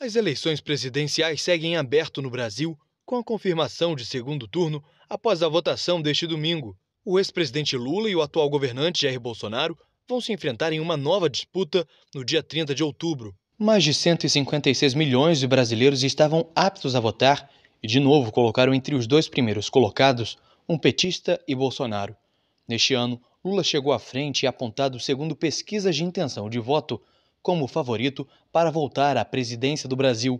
As eleições presidenciais seguem aberto no Brasil, com a confirmação de segundo turno após a votação deste domingo. O ex-presidente Lula e o atual governante Jair Bolsonaro vão se enfrentar em uma nova disputa no dia 30 de outubro. Mais de 156 milhões de brasileiros estavam aptos a votar e, de novo, colocaram entre os dois primeiros colocados um petista e Bolsonaro. Neste ano, Lula chegou à frente e apontado, segundo pesquisas de intenção de voto, como favorito para voltar à presidência do Brasil.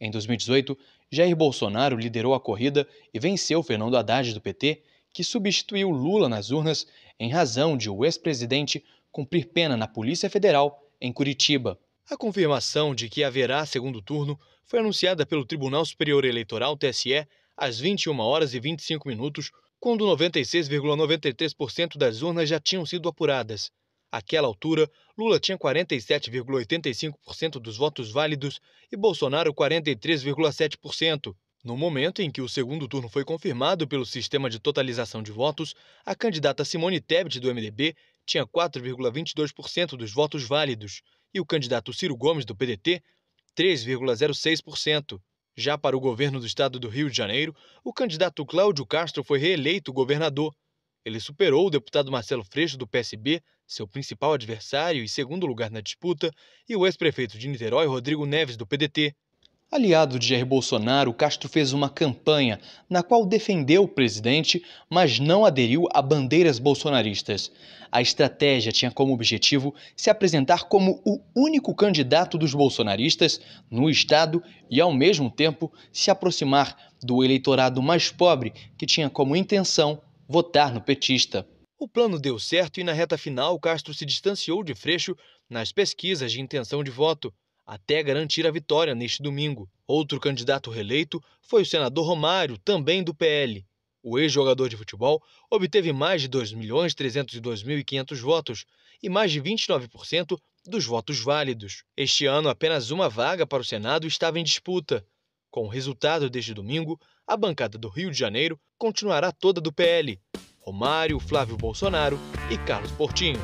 Em 2018, Jair Bolsonaro liderou a corrida e venceu Fernando Haddad do PT, que substituiu Lula nas urnas em razão de o ex-presidente cumprir pena na Polícia Federal em Curitiba. A confirmação de que haverá segundo turno foi anunciada pelo Tribunal Superior Eleitoral TSE às 21 horas e 25 minutos, quando 96,93% das urnas já tinham sido apuradas. Àquela altura, Lula tinha 47,85% dos votos válidos e Bolsonaro 43,7%. No momento em que o segundo turno foi confirmado pelo sistema de totalização de votos, a candidata Simone Tebet, do MDB, tinha 4,22% dos votos válidos e o candidato Ciro Gomes, do PDT, 3,06%. Já para o governo do estado do Rio de Janeiro, o candidato Cláudio Castro foi reeleito governador. Ele superou o deputado Marcelo Freixo, do PSB, seu principal adversário e segundo lugar na disputa, e o ex-prefeito de Niterói, Rodrigo Neves, do PDT. Aliado de Jair Bolsonaro, Castro fez uma campanha na qual defendeu o presidente, mas não aderiu a bandeiras bolsonaristas. A estratégia tinha como objetivo se apresentar como o único candidato dos bolsonaristas no estado e, ao mesmo tempo, se aproximar do eleitorado mais pobre que tinha como intenção votar no petista. O plano deu certo e na reta final Castro se distanciou de Freixo nas pesquisas de intenção de voto, até garantir a vitória neste domingo. Outro candidato reeleito foi o senador Romário, também do PL. O ex-jogador de futebol obteve mais de 2.302.500 votos e mais de 29% dos votos válidos. Este ano, apenas uma vaga para o Senado estava em disputa. Com o resultado deste domingo, a bancada do Rio de Janeiro continuará toda do PL, Romário, Flávio Bolsonaro e Carlos Portinho.